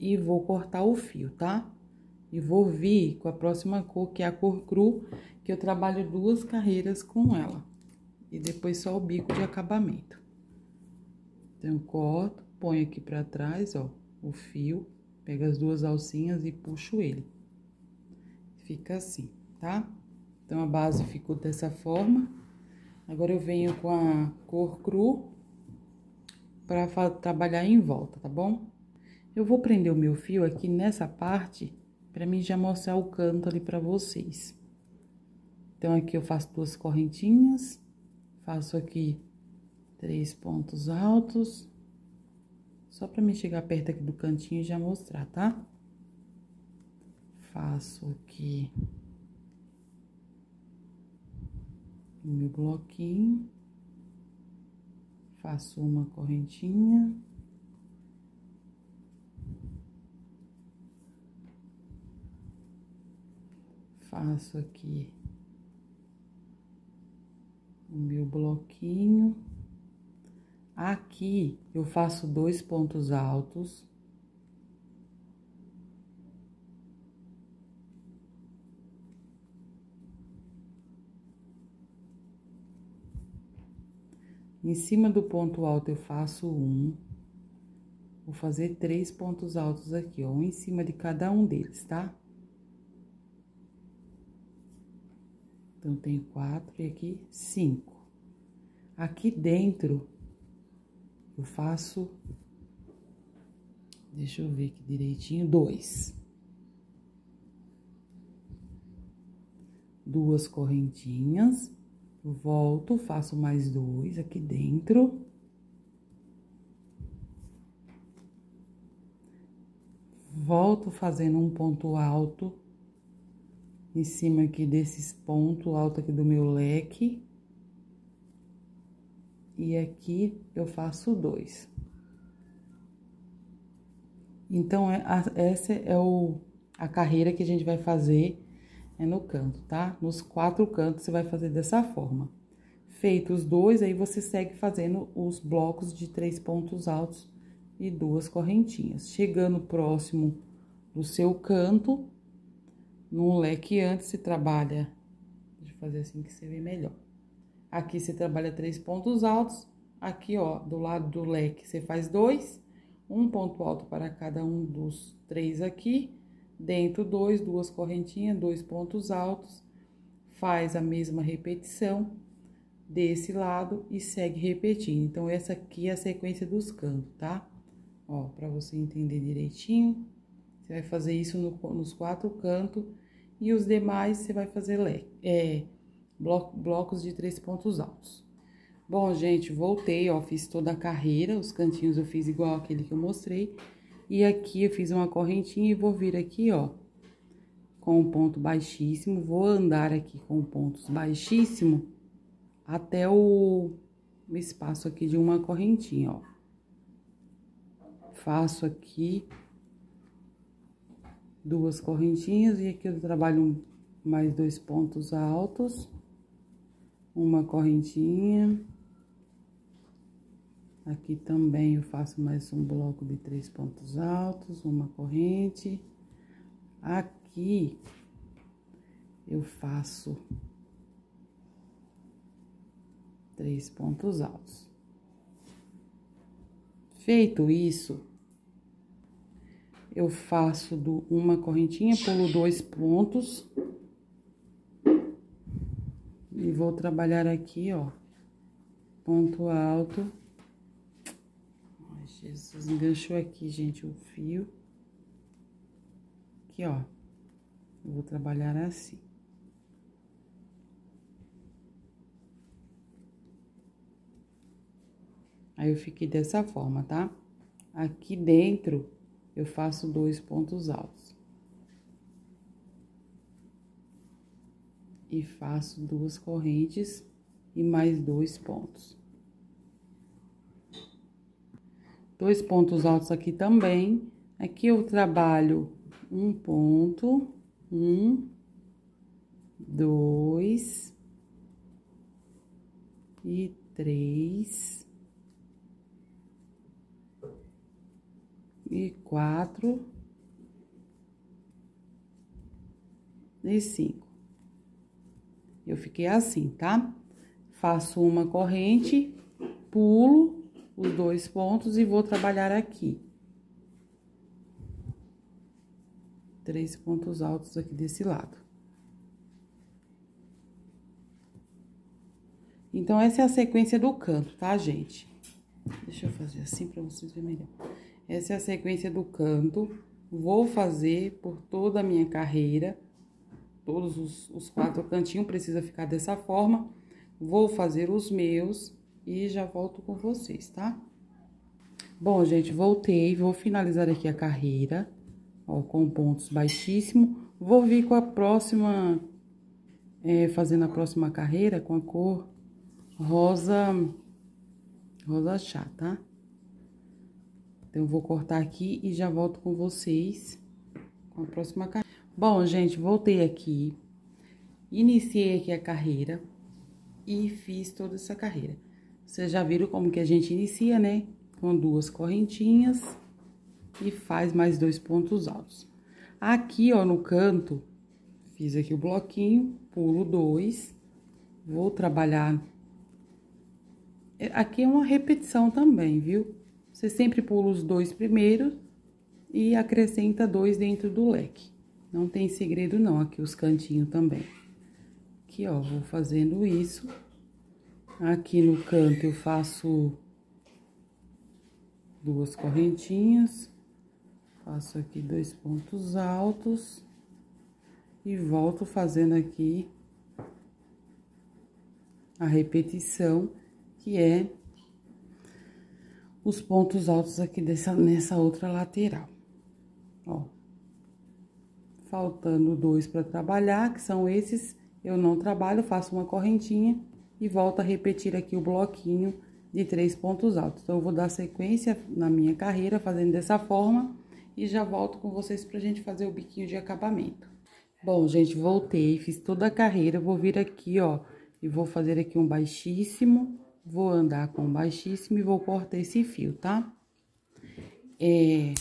E vou cortar o fio, tá? E vou vir com a próxima cor, que é a cor cru, que eu trabalho duas carreiras com ela. E depois só o bico de acabamento. Então, eu corto, ponho aqui pra trás, ó, o fio, pego as duas alcinhas e puxo ele. Fica assim, tá? Então, a base ficou dessa forma. Agora, eu venho com a cor cru pra trabalhar em volta, tá bom? Eu vou prender o meu fio aqui nessa parte, pra mim já mostrar o canto ali pra vocês. Então, aqui eu faço duas correntinhas, faço aqui três pontos altos. Só pra mim chegar perto aqui do cantinho e já mostrar, tá? Faço aqui o meu bloquinho. Faço uma correntinha. Faço aqui o meu bloquinho. Aqui eu faço dois pontos altos. Em cima do ponto alto eu faço um. Vou fazer três pontos altos aqui, ó, um em cima de cada um deles, tá? Então, tem quatro e aqui cinco. Aqui dentro, eu faço. Deixa eu ver aqui direitinho. Dois. Duas correntinhas. Volto, faço mais dois aqui dentro. Volto fazendo um ponto alto em cima aqui desses pontos alto aqui do meu leque e aqui eu faço dois. Então, é essa é o, a carreira que a gente vai fazer é no canto, tá? Nos quatro cantos você vai fazer dessa forma. Feito os dois, aí você segue fazendo os blocos de três pontos altos e duas correntinhas. Chegando próximo do seu canto, no leque antes, você trabalha... Deixa eu fazer assim que você vê melhor. Aqui você trabalha três pontos altos. Aqui, ó, do lado do leque, você faz dois. Um ponto alto para cada um dos três aqui. Dentro, dois, duas correntinhas, dois pontos altos. Faz a mesma repetição desse lado e segue repetindo. Então, essa aqui é a sequência dos cantos, tá? Ó, para você entender direitinho. Você vai fazer isso no, nos quatro cantos. E os demais, você vai fazer leque. É, blo blocos de três pontos altos. Bom, gente, voltei, ó, fiz toda a carreira, os cantinhos eu fiz igual aquele que eu mostrei. E aqui eu fiz uma correntinha e vou vir aqui, ó, com um ponto baixíssimo. Vou andar aqui com pontos baixíssimo até o espaço aqui de uma correntinha, ó. Faço aqui duas correntinhas e aqui eu trabalho mais dois pontos altos uma correntinha. Aqui também eu faço mais um bloco de três pontos altos, uma corrente. Aqui eu faço três pontos altos. Feito isso, eu faço do uma correntinha, pulo dois pontos e vou trabalhar aqui, ó, ponto alto. Ai, Jesus, enganchou aqui, gente, o fio. Aqui, ó, eu vou trabalhar assim. Aí, eu fiquei dessa forma, tá? Aqui dentro, eu faço dois pontos altos. e faço duas correntes e mais dois pontos. Dois pontos altos aqui também. Aqui eu trabalho um ponto, um, dois e três e quatro e cinco. Eu fiquei assim, tá? Faço uma corrente, pulo os dois pontos e vou trabalhar aqui. Três pontos altos aqui desse lado. Então, essa é a sequência do canto, tá, gente? Deixa eu fazer assim para vocês verem melhor. Essa é a sequência do canto. Vou fazer por toda a minha carreira todos os, os quatro cantinhos precisa ficar dessa forma. Vou fazer os meus e já volto com vocês, tá? Bom, gente, voltei, vou finalizar aqui a carreira, ó, com pontos baixíssimo. Vou vir com a próxima, é, fazendo a próxima carreira com a cor rosa, rosa chá, tá? Então, vou cortar aqui e já volto com vocês com a próxima carreira. Bom, gente, voltei aqui, iniciei aqui a carreira e fiz toda essa carreira. Vocês já viram como que a gente inicia, né? Com duas correntinhas e faz mais dois pontos altos. Aqui, ó, no canto, fiz aqui o bloquinho, pulo dois, vou trabalhar... É, aqui é uma repetição também, viu? Você sempre pula os dois primeiros e acrescenta dois dentro do leque. Não tem segredo não, aqui os cantinhos também. Aqui, ó, vou fazendo isso. Aqui no canto eu faço duas correntinhas. Faço aqui dois pontos altos. E volto fazendo aqui a repetição, que é os pontos altos aqui dessa, nessa outra lateral. Ó faltando dois para trabalhar, que são esses, eu não trabalho, faço uma correntinha e volto a repetir aqui o bloquinho de três pontos altos. Então, eu vou dar sequência na minha carreira fazendo dessa forma e já volto com vocês pra gente fazer o biquinho de acabamento. Bom, gente, voltei, fiz toda a carreira, vou vir aqui, ó, e vou fazer aqui um baixíssimo, vou andar com baixíssimo e vou cortar esse fio, tá? É,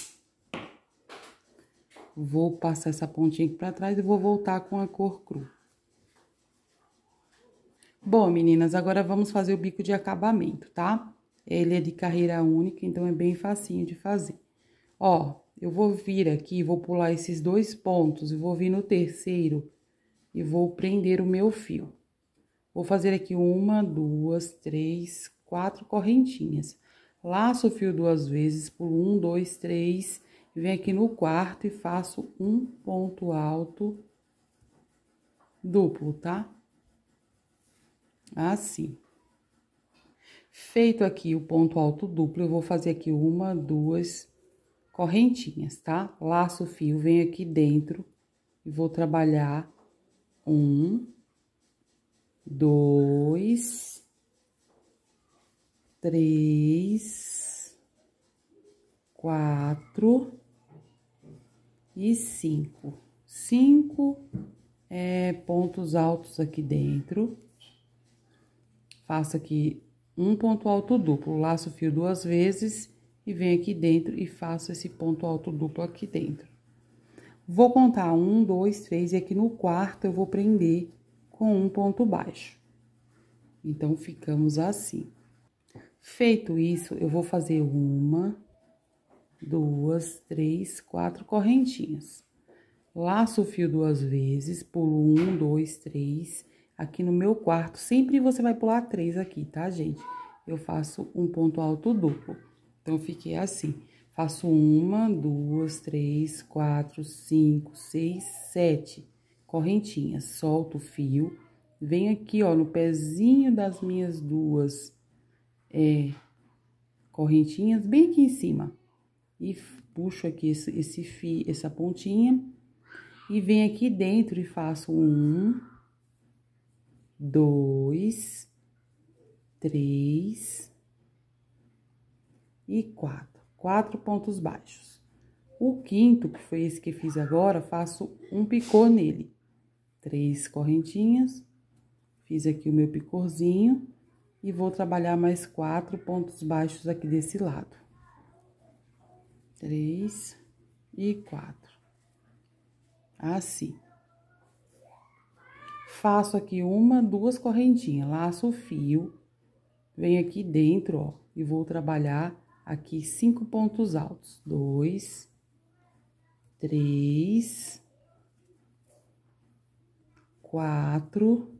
Vou passar essa pontinha aqui para trás e vou voltar com a cor cru. Bom, meninas, agora vamos fazer o bico de acabamento, tá? Ele é de carreira única, então é bem facinho de fazer. Ó, eu vou vir aqui, vou pular esses dois pontos, e vou vir no terceiro e vou prender o meu fio. Vou fazer aqui uma, duas, três, quatro correntinhas. Laço o fio duas vezes, pulo um, dois, três venho aqui no quarto e faço um ponto alto duplo, tá? Assim. Feito aqui o ponto alto duplo, eu vou fazer aqui uma, duas correntinhas, tá? Laço o fio, venho aqui dentro e vou trabalhar um, dois, três, quatro e cinco. Cinco é, pontos altos aqui dentro. Faço aqui um ponto alto duplo, laço o fio duas vezes e venho aqui dentro e faço esse ponto alto duplo aqui dentro. Vou contar um, dois, três e aqui no quarto eu vou prender com um ponto baixo. Então, ficamos assim. Feito isso, eu vou fazer uma, duas, três, quatro correntinhas. Laço o fio duas vezes, pulo um, dois, três. Aqui no meu quarto, sempre você vai pular três aqui, tá, gente? Eu faço um ponto alto duplo. Então, fiquei assim. Faço uma, duas, três, quatro, cinco, seis, sete correntinhas. Solto o fio. Venho aqui, ó, no pezinho das minhas duas é, correntinhas, bem aqui em cima e puxo aqui esse, esse fio, essa pontinha, e venho aqui dentro e faço um, dois, três e quatro. Quatro pontos baixos. O quinto, que foi esse que fiz agora, faço um picô nele. Três correntinhas, fiz aqui o meu picôzinho e vou trabalhar mais quatro pontos baixos aqui desse lado três e quatro. Assim. Faço aqui uma, duas correntinhas, laço o fio, venho aqui dentro, ó, e vou trabalhar aqui cinco pontos altos. Dois, três, quatro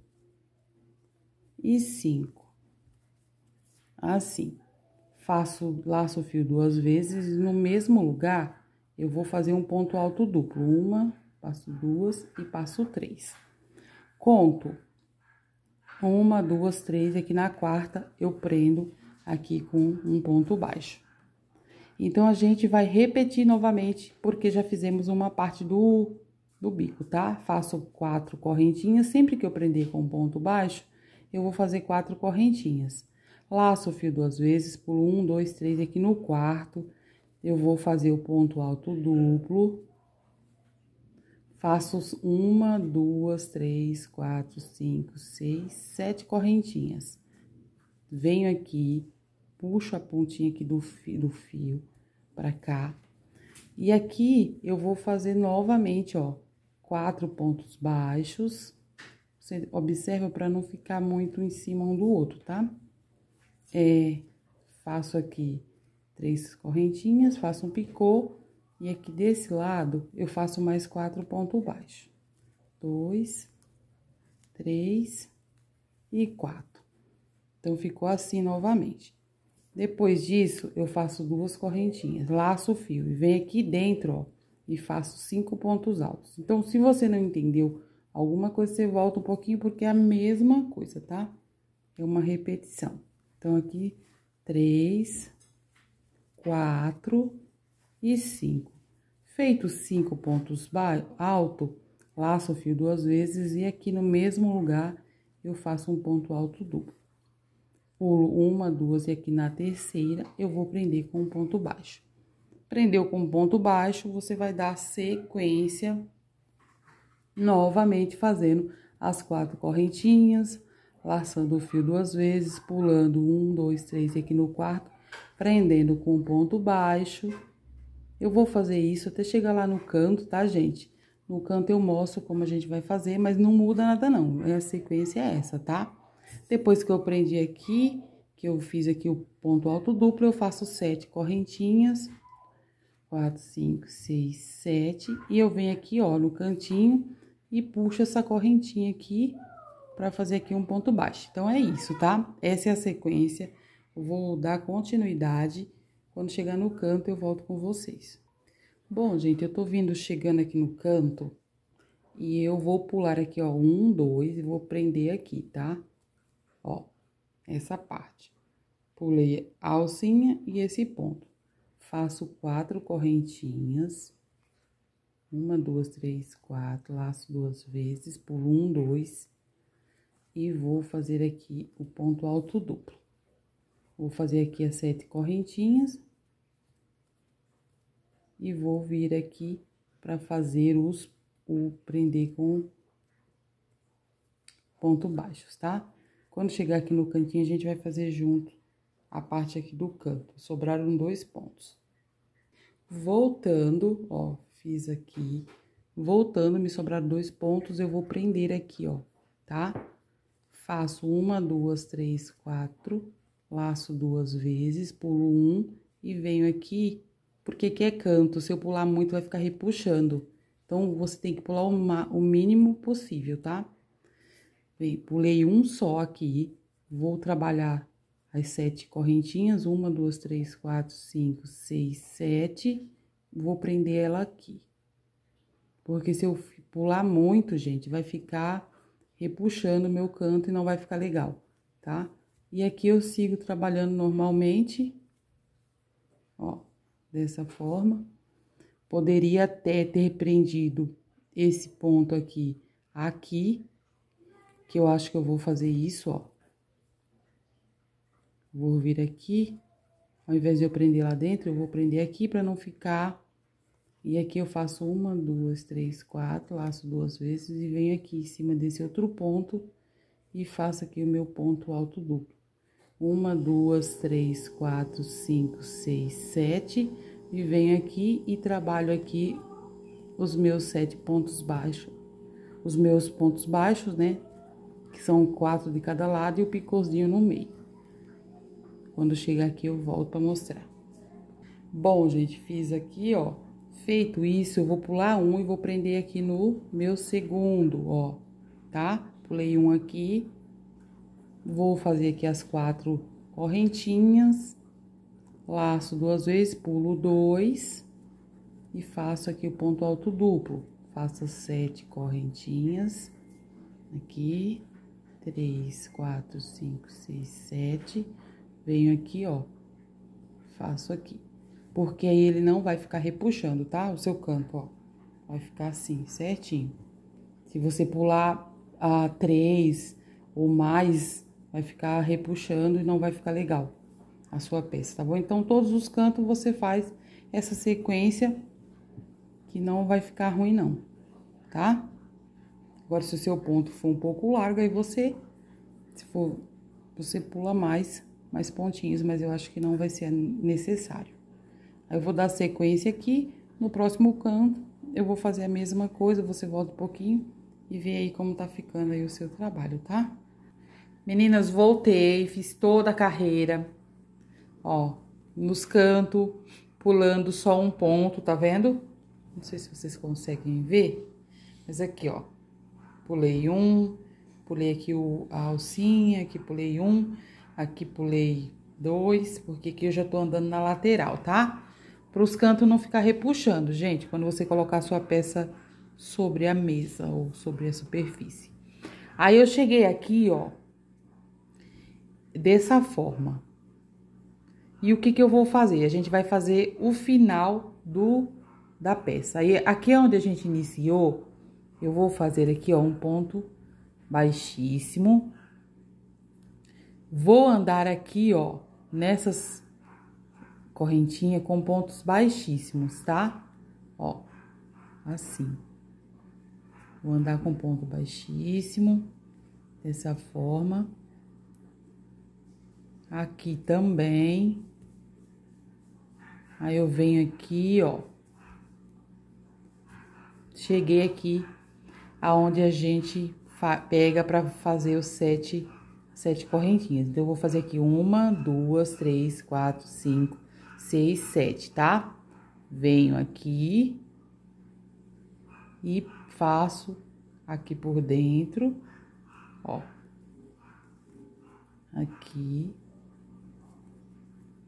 e cinco. Assim faço laço fio duas vezes e no mesmo lugar eu vou fazer um ponto alto duplo, uma, passo duas e passo três. Conto uma, duas, três, aqui na quarta eu prendo aqui com um ponto baixo. Então, a gente vai repetir novamente, porque já fizemos uma parte do, do bico, tá? Faço quatro correntinhas, sempre que eu prender com ponto baixo, eu vou fazer quatro correntinhas. Laço o fio duas vezes, pulo um, dois, três, aqui no quarto, eu vou fazer o ponto alto duplo. Faço uma, duas, três, quatro, cinco, seis, sete correntinhas. Venho aqui, puxo a pontinha aqui do fio, do fio pra cá. E aqui, eu vou fazer novamente, ó, quatro pontos baixos. Você observa para não ficar muito em cima um do outro, tá? é, faço aqui três correntinhas, faço um picô, e aqui desse lado, eu faço mais quatro pontos baixos. Dois, três e quatro. Então, ficou assim novamente. Depois disso, eu faço duas correntinhas, laço o fio e venho aqui dentro, ó, e faço cinco pontos altos. Então, se você não entendeu alguma coisa, você volta um pouquinho, porque é a mesma coisa, tá? É uma repetição. Então, aqui, três, quatro e cinco. Feito cinco pontos alto, laço o fio duas vezes e aqui no mesmo lugar eu faço um ponto alto duplo. Pulo uma, duas e aqui na terceira eu vou prender com um ponto baixo. Prendeu com um ponto baixo, você vai dar sequência novamente fazendo as quatro correntinhas, laçando o fio duas vezes, pulando um, dois, três aqui no quarto, prendendo com um ponto baixo. Eu vou fazer isso até chegar lá no canto, tá, gente? No canto eu mostro como a gente vai fazer, mas não muda nada não, a sequência é essa, tá? Depois que eu prendi aqui, que eu fiz aqui o ponto alto duplo, eu faço sete correntinhas, quatro, cinco, seis, sete, e eu venho aqui, ó, no cantinho, e puxo essa correntinha aqui, para fazer aqui um ponto baixo. Então, é isso, tá? Essa é a sequência. vou dar continuidade. Quando chegar no canto, eu volto com vocês. Bom, gente, eu tô vindo chegando aqui no canto e eu vou pular aqui, ó, um, dois e vou prender aqui, tá? Ó, essa parte. Pulei a alcinha e esse ponto. Faço quatro correntinhas. Uma, duas, três, quatro, laço duas vezes, pulo um, dois, e vou fazer aqui o ponto alto duplo. Vou fazer aqui as sete correntinhas e vou vir aqui para fazer os o prender com ponto baixo tá? Quando chegar aqui no cantinho, a gente vai fazer junto a parte aqui do canto. Sobraram dois pontos. Voltando, ó, fiz aqui. Voltando, me sobraram dois pontos, eu vou prender aqui, ó, tá? faço uma, duas, três, quatro, laço duas vezes, pulo um e venho aqui, porque aqui é canto, se eu pular muito vai ficar repuxando. Então, você tem que pular o, o mínimo possível, tá? Vem, pulei um só aqui, vou trabalhar as sete correntinhas, uma, duas, três, quatro, cinco, seis, sete, vou prender ela aqui. Porque se eu pular muito, gente, vai ficar repuxando o meu canto e não vai ficar legal, tá? E aqui eu sigo trabalhando normalmente, ó, dessa forma. Poderia até ter prendido esse ponto aqui, aqui, que eu acho que eu vou fazer isso, ó. Vou vir aqui, ao invés de eu prender lá dentro, eu vou prender aqui para não ficar e aqui eu faço uma, duas, três, quatro, laço duas vezes e venho aqui em cima desse outro ponto e faço aqui o meu ponto alto duplo. Uma, duas, três, quatro, cinco, seis, sete. E venho aqui e trabalho aqui os meus sete pontos baixos. Os meus pontos baixos, né? Que são quatro de cada lado e o picôzinho no meio. Quando chegar aqui, eu volto pra mostrar. Bom, gente, fiz aqui, ó Feito isso, eu vou pular um e vou prender aqui no meu segundo, ó, tá? Pulei um aqui, vou fazer aqui as quatro correntinhas, laço duas vezes, pulo dois e faço aqui o ponto alto duplo. Faço sete correntinhas, aqui, três, quatro, cinco, seis, sete, venho aqui, ó, faço aqui porque aí ele não vai ficar repuxando, tá? O seu canto ó. Vai ficar assim, certinho. Se você pular a três ou mais, vai ficar repuxando e não vai ficar legal a sua peça, tá bom? Então, todos os cantos você faz essa sequência que não vai ficar ruim não, tá? Agora, se o seu ponto for um pouco largo, aí você, se for, você pula mais, mais pontinhos, mas eu acho que não vai ser necessário eu vou dar sequência aqui, no próximo canto eu vou fazer a mesma coisa, você volta um pouquinho e vê aí como tá ficando aí o seu trabalho, tá? Meninas, voltei, fiz toda a carreira, ó, nos cantos, pulando só um ponto, tá vendo? Não sei se vocês conseguem ver, mas aqui, ó, pulei um, pulei aqui o, a alcinha, aqui pulei um, aqui pulei dois, porque aqui eu já tô andando na lateral, tá? Para os cantos não ficar repuxando, gente, quando você colocar a sua peça sobre a mesa ou sobre a superfície. Aí eu cheguei aqui, ó, dessa forma. E o que que eu vou fazer? A gente vai fazer o final do da peça. Aí aqui é onde a gente iniciou, eu vou fazer aqui, ó, um ponto baixíssimo. Vou andar aqui, ó, nessas correntinha com pontos baixíssimos, tá? Ó, assim. Vou andar com ponto baixíssimo, dessa forma. Aqui também. Aí eu venho aqui, ó. Cheguei aqui aonde a gente pega para fazer os sete, sete correntinhas. Então, eu vou fazer aqui uma, duas, três, quatro, cinco, 6, 7, tá? Venho aqui e faço aqui por dentro, ó. Aqui,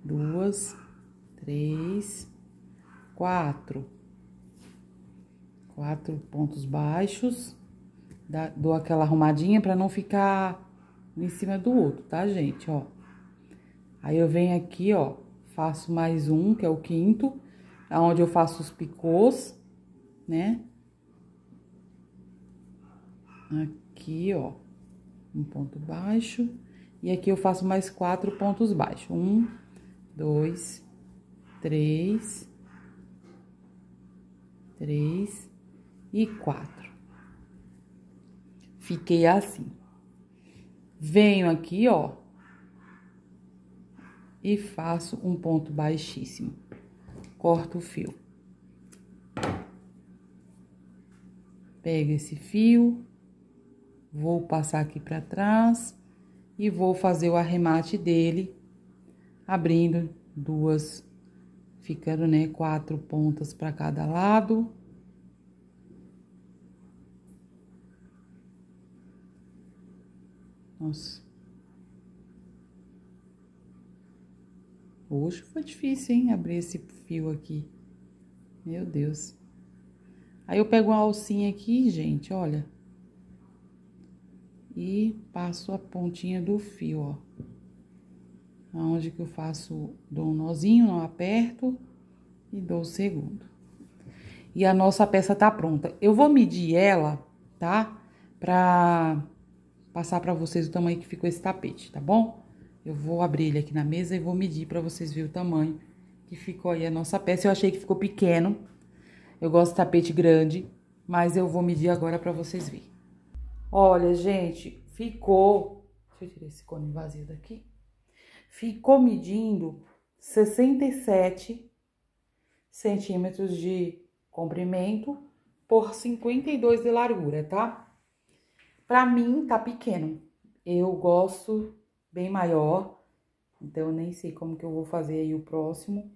duas, três, quatro. Quatro pontos baixos. Dá, dou aquela arrumadinha pra não ficar em cima do outro, tá, gente? Ó. Aí eu venho aqui, ó faço mais um, que é o quinto, aonde eu faço os picôs, né? Aqui, ó, um ponto baixo. E aqui eu faço mais quatro pontos baixos. Um, dois, três, três e quatro. Fiquei assim. Venho aqui, ó, e faço um ponto baixíssimo. Corto o fio. Pego esse fio, vou passar aqui para trás e vou fazer o arremate dele, abrindo duas, ficando, né, quatro pontas para cada lado. Nossa. Hoje foi difícil, hein, abrir esse fio aqui. Meu Deus. Aí eu pego uma alcinha aqui, gente, olha. E passo a pontinha do fio, ó. Aonde que eu faço, dou um nozinho, não aperto e dou o segundo. E a nossa peça tá pronta. Eu vou medir ela, tá? Pra passar pra vocês o tamanho que ficou esse tapete, tá bom? Eu vou abrir ele aqui na mesa e vou medir para vocês verem o tamanho que ficou aí a nossa peça. Eu achei que ficou pequeno. Eu gosto de tapete grande, mas eu vou medir agora para vocês verem. Olha, gente, ficou... Deixa eu tirar esse cone vazio daqui. Ficou medindo 67 centímetros de comprimento por 52 de largura, tá? Pra mim, tá pequeno. Eu gosto bem maior. Então, eu nem sei como que eu vou fazer aí o próximo.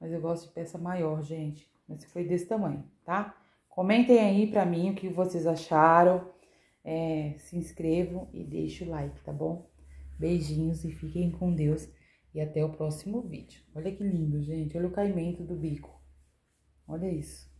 Mas eu gosto de peça maior, gente. Mas foi desse tamanho, tá? Comentem aí pra mim o que vocês acharam. É, se inscrevam e deixem o like, tá bom? Beijinhos e fiquem com Deus. E até o próximo vídeo. Olha que lindo, gente. Olha o caimento do bico. Olha isso.